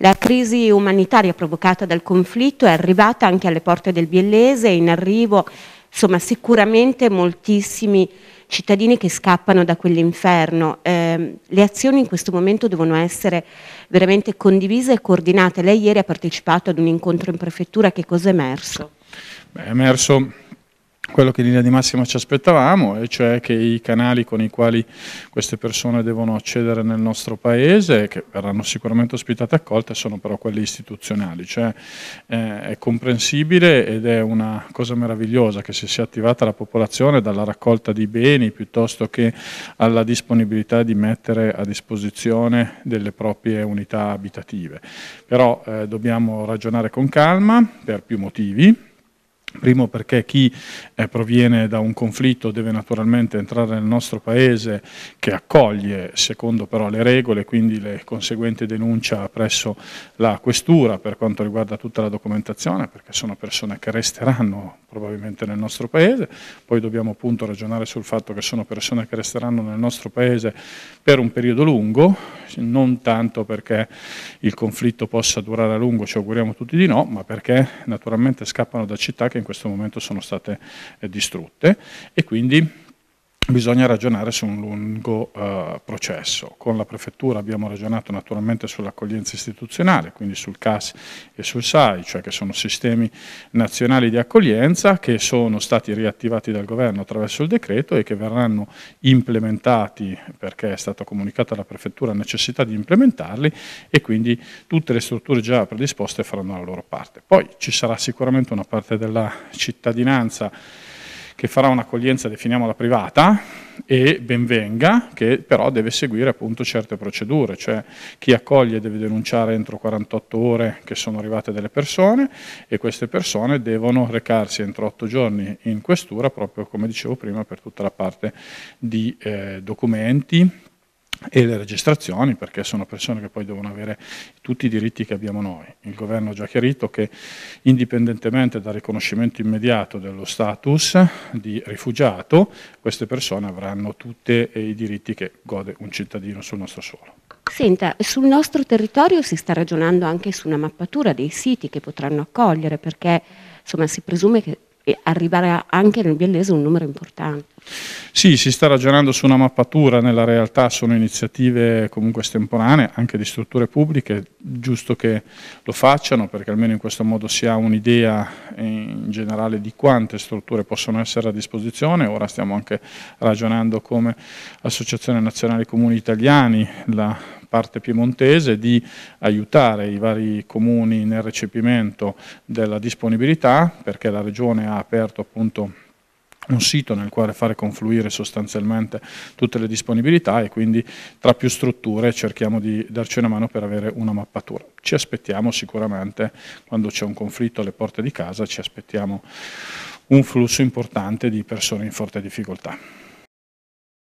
La crisi umanitaria provocata dal conflitto è arrivata anche alle porte del Biellese, in arrivo insomma, sicuramente moltissimi cittadini che scappano da quell'inferno. Eh, le azioni in questo momento devono essere veramente condivise e coordinate. Lei ieri ha partecipato ad un incontro in prefettura, che cosa è emerso? Beh, è emerso quello che in linea di massima ci aspettavamo, e cioè che i canali con i quali queste persone devono accedere nel nostro paese, che verranno sicuramente ospitate e accolte, sono però quelli istituzionali. Cioè, eh, è comprensibile ed è una cosa meravigliosa che si sia attivata la popolazione dalla raccolta di beni piuttosto che alla disponibilità di mettere a disposizione delle proprie unità abitative. Però eh, dobbiamo ragionare con calma per più motivi Primo perché chi eh, proviene da un conflitto deve naturalmente entrare nel nostro paese che accoglie, secondo però le regole, quindi le conseguenti denuncia presso la questura per quanto riguarda tutta la documentazione, perché sono persone che resteranno probabilmente nel nostro paese, poi dobbiamo appunto ragionare sul fatto che sono persone che resteranno nel nostro paese per un periodo lungo, non tanto perché il conflitto possa durare a lungo, ci auguriamo tutti di no, ma perché naturalmente scappano da città che in questo momento sono state eh, distrutte e quindi bisogna ragionare su un lungo eh, processo. Con la Prefettura abbiamo ragionato naturalmente sull'accoglienza istituzionale, quindi sul CAS e sul SAI, cioè che sono sistemi nazionali di accoglienza che sono stati riattivati dal Governo attraverso il decreto e che verranno implementati, perché è stata comunicata alla Prefettura la necessità di implementarli e quindi tutte le strutture già predisposte faranno la loro parte. Poi ci sarà sicuramente una parte della cittadinanza che farà un'accoglienza, definiamola privata, e benvenga, che però deve seguire appunto certe procedure, cioè chi accoglie deve denunciare entro 48 ore che sono arrivate delle persone e queste persone devono recarsi entro 8 giorni in questura, proprio come dicevo prima, per tutta la parte di eh, documenti, e le registrazioni, perché sono persone che poi devono avere tutti i diritti che abbiamo noi. Il governo ha già chiarito che indipendentemente dal riconoscimento immediato dello status di rifugiato, queste persone avranno tutti eh, i diritti che gode un cittadino sul nostro suolo. Senta, sul nostro territorio si sta ragionando anche su una mappatura dei siti che potranno accogliere, perché insomma, si presume che arrivare anche nel biellese un numero importante. Sì, si sta ragionando su una mappatura, nella realtà sono iniziative comunque estemporanee, anche di strutture pubbliche, giusto che lo facciano perché almeno in questo modo si ha un'idea eh, in generale di quante strutture possono essere a disposizione, ora stiamo anche ragionando come Associazione Nazionale Comuni Italiani, la parte piemontese di aiutare i vari comuni nel recepimento della disponibilità, perché la Regione ha aperto appunto un sito nel quale fare confluire sostanzialmente tutte le disponibilità e quindi tra più strutture cerchiamo di darci una mano per avere una mappatura. Ci aspettiamo sicuramente, quando c'è un conflitto alle porte di casa, ci aspettiamo un flusso importante di persone in forte difficoltà.